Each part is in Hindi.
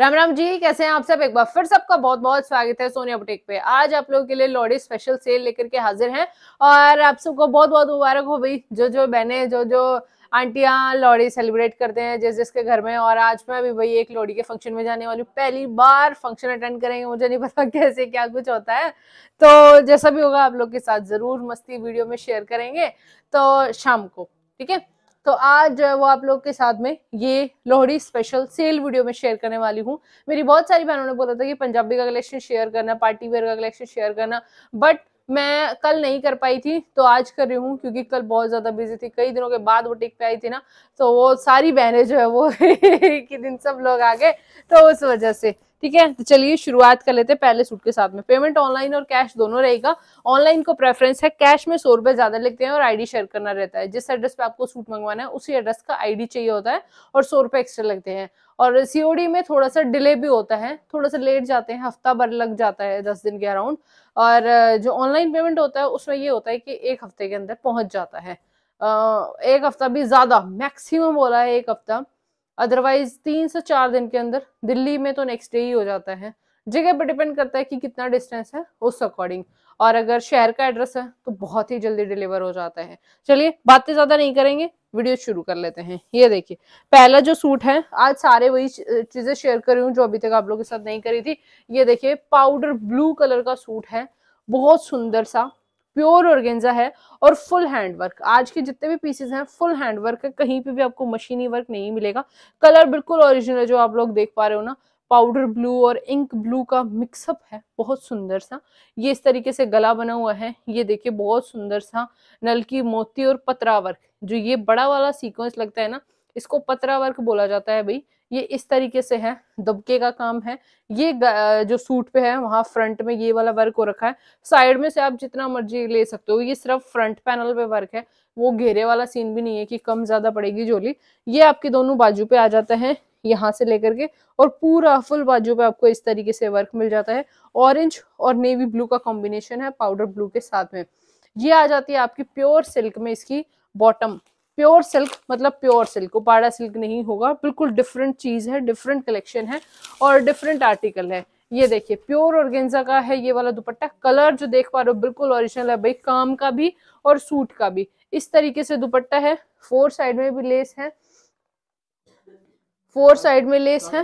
राम राम जी कैसे हैं आप सब एक बार फिर सबका बहुत बहुत स्वागत है सोनिया बुटीक पे आज आप लोगों के लिए लॉडी स्पेशल सेल लेकर के हाजिर हैं और आप सबको बहुत बहुत मुबारक हो भाई जो जो बहने जो जो आंटिया लोहड़ी सेलिब्रेट करते हैं जिस जिसके घर में और आज मैं भी भाई एक लोहड़ी के फंक्शन में जाने वाली हूँ पहली बार फंक्शन अटेंड करेंगे मुझे नहीं पता कैसे क्या कुछ होता है तो जैसा भी होगा आप लोग के साथ ज़रूर मस्ती वीडियो में शेयर करेंगे तो शाम को ठीक है तो आज जो है वो आप लोग के साथ में ये लोहड़ी स्पेशल सेल वीडियो में शेयर करने वाली हूँ मेरी बहुत सारी बहनों ने बोला था कि पंजाबी का कलेक्शन शेयर करना पार्टी वेयर का कलेक्शन शेयर करना बट मैं कल नहीं कर पाई थी तो आज कर रही हूँ क्योंकि कल बहुत ज़्यादा बिजी थी कई दिनों के बाद वो टिक पे आई थी ना तो वो सारी बहनें जो है वो एक ही दिन सब लोग आ गए तो उस वजह से ठीक है तो चलिए शुरुआत कर लेते हैं पहले सूट के साथ में पेमेंट ऑनलाइन और कैश दोनों रहेगा ऑनलाइन को प्रेफरेंस है कैश में सौ रुपए ज्यादा लेते हैं और आईडी शेयर करना रहता है जिस एड्रेस पे आपको सूट मंगवाना है उसी एड्रेस का आईडी चाहिए होता है और सौ रुपए एक्स्ट्रा लगते हैं और सीओडी में थोड़ा सा डिले भी होता है थोड़ा सा लेट जाते हैं हफ्ता भर लग जाता है दस दिन के अराउंड और जो ऑनलाइन पेमेंट होता है उसमें ये होता है कि एक हफ्ते के अंदर पहुंच जाता है एक हफ्ता भी ज्यादा मैक्सिमम बोला है एक हफ्ता अदरवाइज तीन से चार दिन के अंदर दिल्ली में तो नेक्स्ट डे ही हो जाता है जगह पर डिपेंड करता है कि कितना डिस्टेंस है उस अकॉर्डिंग और अगर शहर का एड्रेस है तो बहुत ही जल्दी डिलीवर हो जाता है चलिए बातें ज्यादा नहीं करेंगे वीडियो शुरू कर लेते हैं ये देखिए पहला जो सूट है आज सारे वही चीजें शेयर कर रही हूँ जो अभी तक आप लोगों के साथ नहीं करी थी ये देखिए पाउडर ब्लू कलर का सूट है बहुत सुंदर सा प्योर ऑर्गेंजा है और फुल हैंड वर्क आज के जितने भी पीसेज हैं फुल हैंड वर्क है कहीं पे भी आपको मशीनी वर्क नहीं मिलेगा कलर बिल्कुल ओरिजिनल है जो आप लोग देख पा रहे हो ना पाउडर ब्लू और इंक ब्लू का मिक्सअप है बहुत सुंदर सा ये इस तरीके से गला बना हुआ है ये देखिए बहुत सुंदर सा नल की मोती और पतरा वर्क जो ये बड़ा वाला सीक्वेंस लगता है ना इसको पतरा वर्क बोला जाता है भाई ये इस तरीके से है दबके का काम है ये जो सूट पे है वहां फ्रंट में ये वाला वर्क हो रखा है साइड में से आप जितना मर्जी ले सकते हो ये सिर्फ फ्रंट पैनल पे वर्क है वो घेरे वाला सीन भी नहीं है कि कम ज्यादा पड़ेगी जोली ये आपके दोनों बाजू पे आ जाता है यहाँ से लेकर के और पूरा फुल बाजू पे आपको इस तरीके से वर्क मिल जाता है ऑरेंज और नेवी ब्लू का कॉम्बिनेशन है पाउडर ब्लू के साथ में ये आ जाती है आपकी प्योर सिल्क में इसकी बॉटम प्योर सिल्क मतलब प्योर सिल्क उपाड़ा सिल्क नहीं होगा बिल्कुल डिफरेंट चीज़ है डिफरेंट कलेक्शन है और डिफरेंट आर्टिकल है ये देखिए प्योर और का है ये वाला दुपट्टा कलर जो देख पा रहे हो बिल्कुल ओरिजिनल है भाई काम का भी और सूट का भी इस तरीके से दुपट्टा है फोर साइड में भी लेस है फोर साइड में लेस है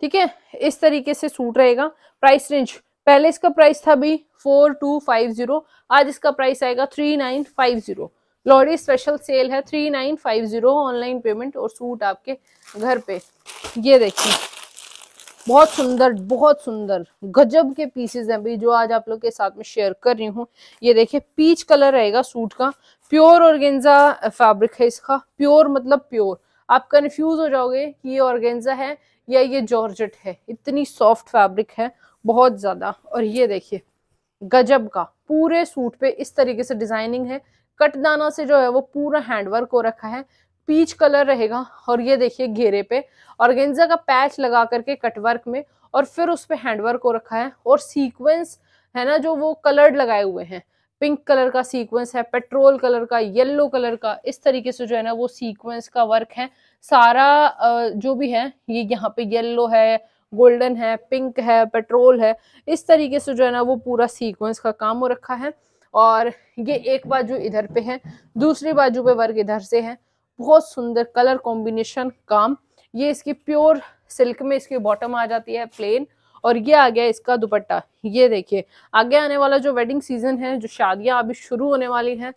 ठीक है इस तरीके से सूट रहेगा प्राइस रेंज पहले इसका प्राइस था भाई फोर टू फाइव जीरो आज इसका प्राइस आएगा three nine five zero Lohri special sale है three nine five zero online payment और सूट आपके घर पे ये देखिए बहुत सुंदर बहुत सुंदर गजब के पीसेस हैं भाई जो आज आप लोग के साथ में शेयर कर रही हूँ ये देखिए पीच कलर रहेगा सूट का प्योर ऑर्गेन्जा फैब्रिक है इसका प्योर मतलब प्योर आप कन्फ्यूज हो जाओगे कि ये ऑर्गेंजा है या ये जॉर्जेट है इतनी सॉफ्ट फैब्रिक है बहुत ज़्यादा और ये देखिए गजब का पूरे सूट पे इस तरीके से डिजाइनिंग है कटदाना से जो है वो पूरा हैंडवर्क हो रखा है पीच कलर रहेगा और ये देखिए घेरे पे ऑर्गेन्जा का पैच लगा करके कटवर्क में और फिर उस पर हैंडवर्क हो रखा है और सीक्वेंस है ना जो वो कलर्ड लगाए हुए हैं पिंक कलर का सीक्वेंस है पेट्रोल कलर का येलो कलर का इस तरीके से जो है ना वो सीक्वेंस का वर्क है सारा जो भी है ये यहाँ पे येलो है गोल्डन है पिंक है पेट्रोल है इस तरीके से जो है ना वो पूरा सीक्वेंस का काम हो रखा है और ये एक बाजू इधर पे है दूसरी बाजू पे वर्ग इधर से है बहुत सुंदर कलर कॉम्बिनेशन काम ये इसकी प्योर सिल्क में इसकी बॉटम आ जाती है प्लेन और ये आ गया इसका दुपट्टा ये देखिए आगे आने वाला जो वेडिंग सीजन है जो शादियां अभी शुरू होने वाली हैं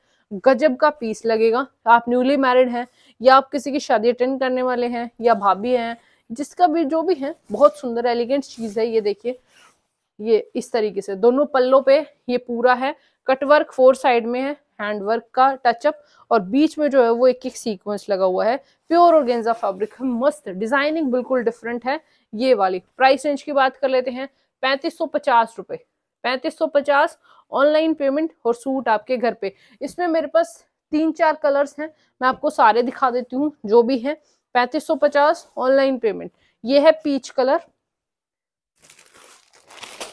गजब का पीस लगेगा आप न्यूली मैरिड हैं या आप किसी की शादी अटेंड करने वाले हैं या भाभी हैं जिसका भी जो भी है बहुत सुंदर एलिगेंट चीज है ये देखिए ये इस तरीके से दोनों पल्लों पे ये पूरा है कटवर्क फोर साइड में है हैंडवर्क का टचअप और बीच में जो है वो एक एक सीक्वेंस लगा हुआ है प्योर और गेंजा फैब्रिक है मस्त डिजाइनिंग बिल्कुल डिफरेंट है ये वाली प्राइस रेंज की बात कर लेते हैं पैंतीस सौ पचास रुपए पैंतीस सौ पचास ऑनलाइन पेमेंट और सूट आपके घर पे इसमें मेरे पास तीन चार कलर्स हैं मैं आपको सारे दिखा देती हूँ जो भी है पैंतीस सौ पचास ऑनलाइन पेमेंट ये है पीच कलर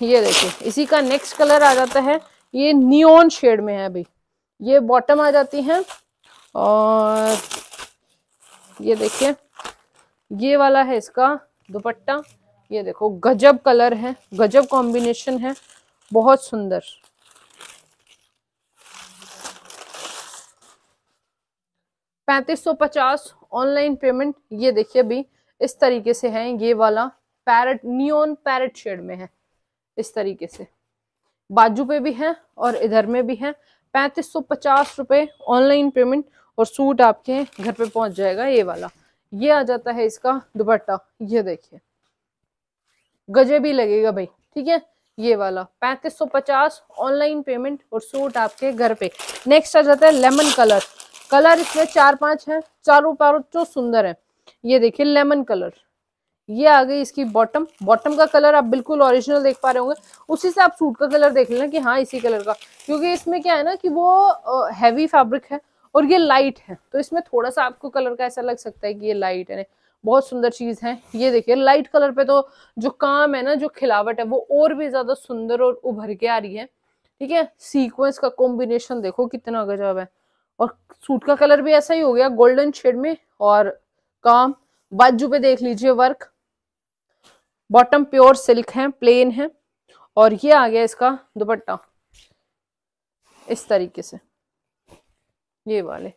ये देखिए इसी का नेक्स्ट कलर आ जाता है ये नियोन शेड में है अभी ये बॉटम आ जाती है और ये देखिए ये वाला है इसका दुपट्टा ये देखो गजब कलर है गजब कॉम्बिनेशन है बहुत सुंदर पैंतीस सौ पचास ऑनलाइन पेमेंट ये देखिए अभी इस तरीके से है ये वाला पैरट नियोन पैरट शेड में है इस तरीके से बाजू पे भी है और इधर में भी है पैंतीस सौ पचास रुपए ऑनलाइन पेमेंट और सूट आपके घर पे पहुंच जाएगा ये वाला ये आ जाता है इसका दुपट्टा ये देखिए गजे भी लगेगा भाई ठीक है ये वाला पैंतीस सौ पचास ऑनलाइन पेमेंट और सूट आपके घर पे नेक्स्ट आ जाता है लेमन कलर कलर इसमें चार पांच है चारों पारों तो सुंदर है ये देखिए लेमन कलर ये आ गई इसकी बॉटम बॉटम का कलर आप बिल्कुल ओरिजिनल देख पा रहे होंगे उसी से आप सूट का कलर देख लेना कि हाँ इसी कलर का क्योंकि इसमें क्या है ना कि वो हैवी फैब्रिक है और ये लाइट है तो इसमें थोड़ा सा आपको कलर का ऐसा लग सकता है कि ये लाइट है बहुत सुंदर चीज है ये देखिए लाइट कलर पे तो जो काम है ना जो खिलावट है वो और भी ज्यादा सुंदर और उभर के आ रही है ठीक है सीक्वेंस का कॉम्बिनेशन देखो कितना गजब है और सूट का कलर भी ऐसा ही हो गया गोल्डन शेड में और काम बाजू पे देख लीजिए वर्क बॉटम प्योर सिल्क है प्लेन है और ये आ गया इसका दुपट्टा इस तरीके से ये वाले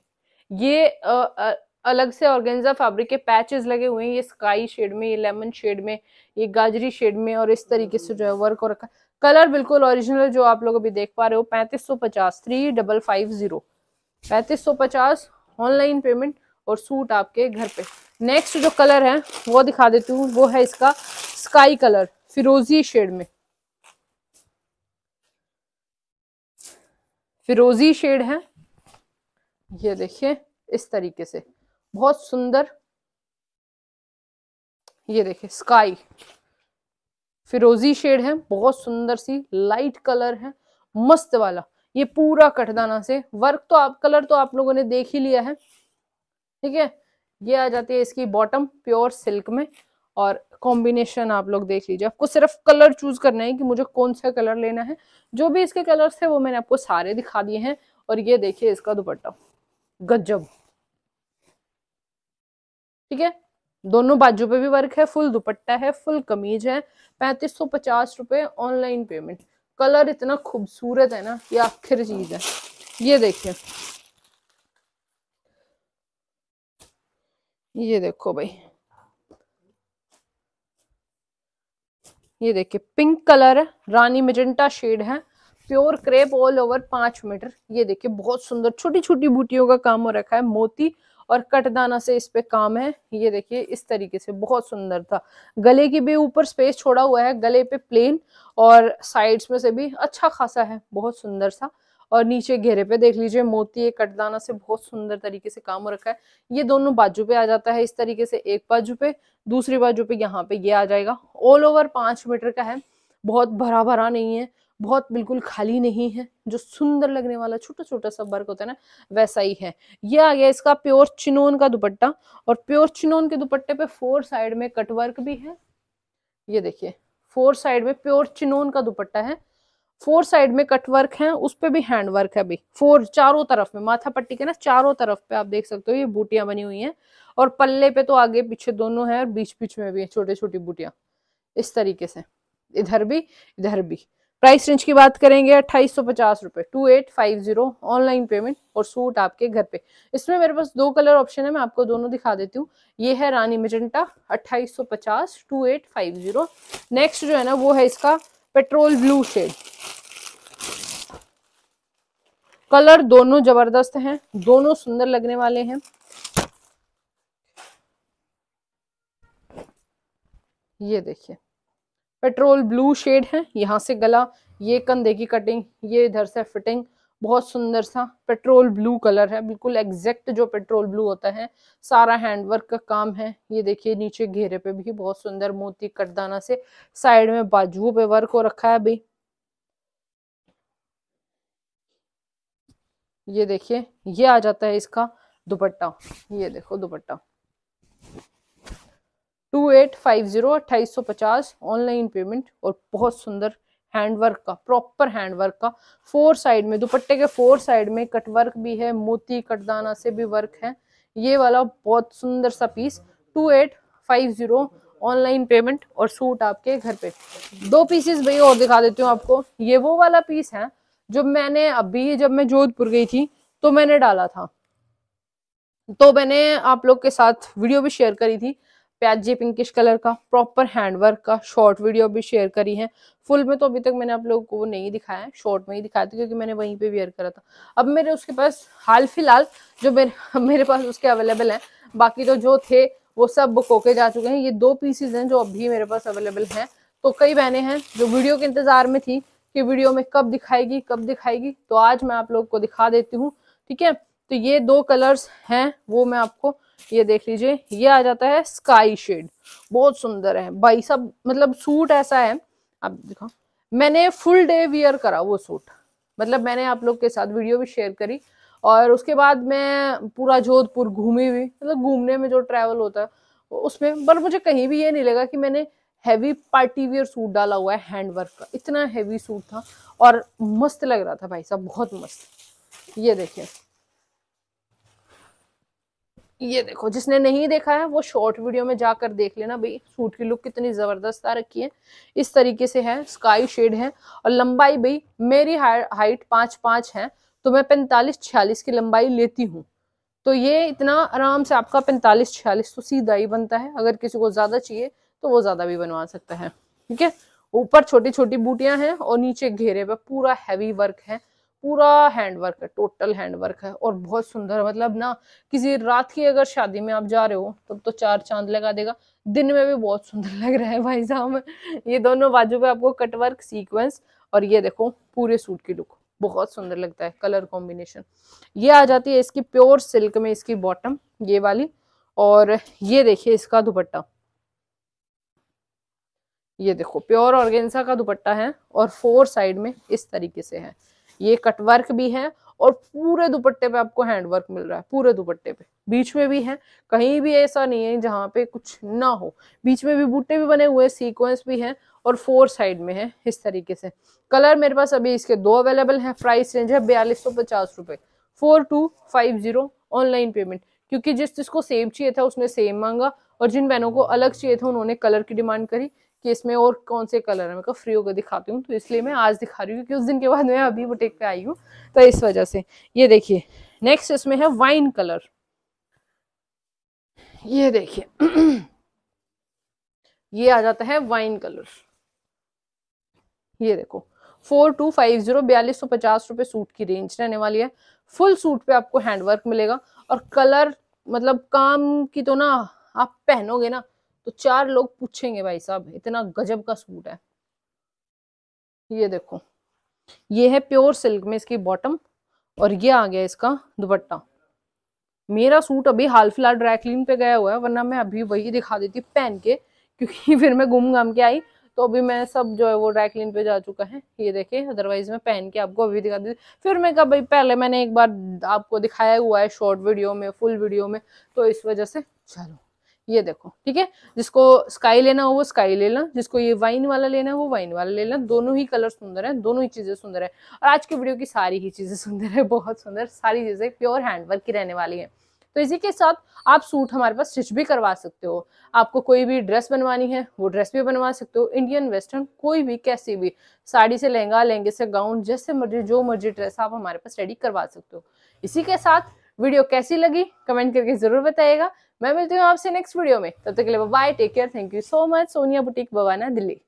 ये आ, आ, अलग से ऑर्गेन्जा फैब्रिक के पैचेस लगे हुए हैं ये स्काई शेड में ये लेमन शेड में ये गाजरी शेड में और इस तरीके से जो है वर्क और रखा कलर बिल्कुल ओरिजिनल जो आप लोग अभी देख पा रहे हो पैंतीस सौ पचास थ्री डबल फाइव जीरो पैंतीस सौ पचास ऑनलाइन पेमेंट और सूट आपके घर पे नेक्स्ट जो कलर है वो दिखा देती हूँ वो है इसका स्काई कलर फिरोजी शेड में फिरोजी शेड है ये देखिए इस तरीके से बहुत सुंदर ये देखिए स्काई फिरोजी शेड है बहुत सुंदर सी लाइट कलर है मस्त वाला ये पूरा कटदाना से वर्क तो आप कलर तो आप लोगों ने देख ही लिया है ठीक है ये आ जाती है इसकी बॉटम प्योर सिल्क में और कॉम्बिनेशन आप लोग देख लीजिए आपको सिर्फ कलर चूज करना है कि मुझे कौन सा कलर लेना है जो भी इसके कलर्स थे वो मैंने आपको सारे दिखा दिए हैं और ये देखिए इसका दुपट्टा गजब ठीक है दोनों बाजू पे भी वर्क है फुल दुपट्टा है फुल कमीज है पैंतीस सौ पचास रुपए ऑनलाइन पेमेंट कलर इतना खूबसूरत है ना ये आखिर चीज है ये देखिए ये देखो भाई ये देखिए पिंक कलर है रानी मेजेंटा शेड है प्योर क्रेप ऑल ओवर पांच मीटर ये देखिए बहुत सुंदर छोटी छोटी बूटियों का काम हो रखा है मोती और कटदाना से इस पे काम है ये देखिए इस तरीके से बहुत सुंदर था गले की भी ऊपर स्पेस छोड़ा हुआ है गले पे प्लेन और साइड्स में से भी अच्छा खासा है बहुत सुंदर सा और नीचे घेरे पे देख लीजिए मोती कटदाना से बहुत सुंदर तरीके से काम हो रखा है ये दोनों बाजू पे आ जाता है इस तरीके से एक बाजू पे दूसरी बाजू पे यहाँ पे ये आ जाएगा ऑल ओवर पांच मीटर का है बहुत भरा भरा नहीं है बहुत बिल्कुल खाली नहीं है जो सुंदर लगने वाला छोटा छोटा सा वर्क होता है ना वैसा ही है ये आ गया इसका प्योर चिनोन का दुपट्टा और प्योर चिनोन के दुपट्टे पे फोर साइड में कटवर्क भी है ये देखिए फोर साइड में प्योर चिनोन का दुपट्टा है फोर साइड में कट वर्क है उस पर भी हैंड वर्क है अभी फोर चारों तरफ में माथा पट्टी के ना चारों तरफ पे आप देख सकते हो ये बूटियां बनी हुई हैं और पल्ले पे तो आगे पीछे दोनों हैं और बीच बीच में भी है छोटे छोटी बूटियां इस तरीके से इधर भी इधर भी प्राइस रेंज की बात करेंगे अट्ठाईस सौ पचास रुपए two eight five zero online payment और सूट आपके घर पे इसमें मेरे पास दो कलर ऑप्शन है मैं आपको दोनों दिखा देती हूँ ये है रानी मजेंटा अट्ठाईस सौ पचास two eight five zero next जो है ना वो है इसका पेट्रोल ब्लू शेड कलर दोनों जबरदस्त हैं दोनों सुंदर लगने वाले हैं ये देखिए पेट्रोल ब्लू शेड है यहां से गला ये कंधे की कटिंग ये इधर से फिटिंग बहुत सुंदर सा पेट्रोल ब्लू कलर है बिल्कुल एग्जैक्ट जो पेट्रोल ब्लू होता है सारा हैंडवर्क का काम है ये देखिए नीचे घेरे पे भी बहुत सुंदर मोती कटदाना से साइड में बाजुओं पे वर्क हो रखा है अभी ये देखिए ये आ जाता है इसका दुपट्टा ये देखो dupatta two eight five zero अट्ठाईस सौ पचास ऑनलाइन पेमेंट और बहुत सुंदर हैंडवर्क का प्रॉपर हैंडवर्क का फोर साइड में दुपट्टे के फोर साइड में कटवर्क भी है मोती कटदाना से भी वर्क है ये वाला बहुत सुंदर सा piece two eight five zero online payment और सूट आपके घर पे दो पीसेस भैया और दिखा देती हूँ आपको ये वो वाला पीस है जो मैंने अभी जब मैं जोधपुर गई थी तो मैंने डाला था तो मैंने आप लोग के साथ वीडियो भी शेयर करी थी प्याजी पिंकिश कलर का प्रॉपर हैंडवर्क का शॉर्ट वीडियो भी शेयर करी है फुल में तो अभी तक मैंने आप लोगों को वो नहीं दिखाया है शॉर्ट में ही दिखाया था क्योंकि मैंने वहीं पे वेयर करा था अब मेरे उसके पास हाल फिलहाल जो मेरे मेरे पास उसके अवेलेबल हैं बाकी तो जो थे वो सब बुक होके जा चुके हैं ये दो पीसीज हैं जो अभी मेरे पास अवेलेबल हैं तो कई बहनें हैं जो वीडियो के इंतजार में थी कि वीडियो में कब दिखाएगी कब दिखाएगी तो आज मैं आप लोग को दिखा देती हूँ ठीक है तो ये दो कलर्स हैं वो मैं आपको ये देख लीजिए ये आ जाता है स्काई शेड बहुत सुंदर है भाई सब मतलब सूट ऐसा है आप देखो मैंने फुल डे वियर करा वो सूट मतलब मैंने आप लोग के साथ वीडियो भी शेयर करी और उसके बाद मैं पूरा जोधपुर घूमी हुई मतलब घूमने में जो ट्रैवल होता है उसमें पर मुझे कहीं भी ये नहीं लगा कि मैंने हैवी पार्टी वियर सूट डाला हुआ है हैंड वर्क का इतना हैवी सूट था और मस्त लग रहा था भाई साहब बहुत मस्त ये देखिए ये देखो जिसने नहीं देखा है वो शॉर्ट वीडियो में जाकर देख लेना भाई सूट की लुक कितनी ज़बरदस्त आ रखी है इस तरीके से है स्काई शेड है और लंबाई भाई मेरी हाइट पांच पांच है तो मैं पैंतालीस छियालीस की लंबाई लेती हूँ तो ये इतना आराम से आपका पैंतालीस छियालीस तो सीधा ही बनता है अगर किसी को ज़्यादा चाहिए तो वो ज़्यादा भी बनवा सकता है ठीक है ऊपर छोटी छोटी बूटियां हैं और नीचे घेरे पर पूरा हैवी वर्क है पूरा हैंड वर्क है टोटल हैंड वर्क है और बहुत सुंदर मतलब ना किसी रात की अगर शादी में आप जा रहे हो तब तो चार चांद लगा देगा दिन में भी बहुत सुंदर लग रहा है भाई साहब ये दोनों बाजू पे आपको कट वर्क सीक्वेंस और ये देखो पूरे सूट की लुक बहुत सुंदर लगता है कलर कॉम्बिनेशन ये आ जाती है इसकी प्योर सिल्क में इसकी बॉटम ये वाली और ये देखिए इसका दुपट्टा ये देखो प्योर ऑर्गेन्सा का दुपट्टा है और फोर साइड में इस तरीके से है ये कट वर्क भी है और पूरे दुपट्टे पे आपको हैंड वर्क मिल रहा है पूरे दुपट्टे पे बीच में भी है कहीं भी ऐसा नहीं है जहाँ पे कुछ ना हो बीच में भी बूटे भी बने हुए सीक्वेंस भी है और फोर साइड में है इस तरीके से कलर मेरे पास अभी इसके दो अवेलेबल हैं प्राइस रेंज है बयालीस सौ पचास रुपए four two five zero online payment क्योंकि जिस जिसको सेम चाहिए था उसने सेम मांगा और जिन बहनों को अलग चाहिए था उन्होंने कलर की डिमांड करी कि इसमें और कौन से कलर है मैं को फ्री होकर दिखाती हूँ तो इसलिए मैं आज दिखा रही हूँ क्योंकि उस दिन के बाद मैं अभी बुटेक पे आई हूँ तो इस वजह से ये देखिए नेक्स्ट इसमें है वाइन कलर ये देखिए ये आ जाता है वाइन कलर ये देखो फोर टू फाइव जीरो बयालीस सौ पचास रुपए सूट की रेंज रहने वाली है फुल सूट पे आपको हैंडवर्क मिलेगा और कलर मतलब काम की तो ना आप पहनोगे ना तो चार लोग पूछेंगे भाई साहब इतना गजब का सूट है ये देखो ये है प्योर सिल्क में इसकी बॉटम और ये आ गया इसका दुपट्टा मेरा सूट अभी हाल फिलहाल ड्राई क्लीन पे गया हुआ है वरना मैं अभी वही दिखा देती पहन के क्योंकि फिर मैं घूम घाम के आई तो अभी मैं सब जो है वो ड्राई क्लीन पे जा चुका है ये देखे अदरवाइज मैं पहन के आपको अभी दिखा देती फिर मैं कहा भाई पहले मैंने एक बार आपको दिखाया हुआ है शॉर्ट वीडियो में फुल वीडियो में तो इस वजह से चलो ये देखो ठीक है जिसको स्काई लेना हो वो स्काई ले लेना जिसको ये वाइन वाला लेना है वो वाइन वाला ले लेना दोनों ही कलर सुंदर है दोनों ही चीजें सुंदर है और आज की वीडियो की सारी ही चीजें सुंदर है बहुत सुंदर सारी चीजें प्योर हैंडवर्क की रहने वाली है तो इसी के साथ आप सूट हमारे पास स्टिच भी करवा सकते हो आपको कोई भी ड्रेस बनवानी है वो ड्रेस भी बनवा सकते हो इंडियन वेस्टर्न कोई भी कैसी भी साड़ी से लहंगा लहंगे से गाउन जैसे मर्जी जो मर्जी ड्रेस आप हमारे पास रेडी करवा सकते हो इसी के साथ वीडियो कैसी लगी कमेंट करके ज़रूर बताइएगा मैं मिलती हूँ आपसे नेक्स्ट वीडियो में तब तक के लिए bye take care thank you so much Sonia boutique Bawana Delhi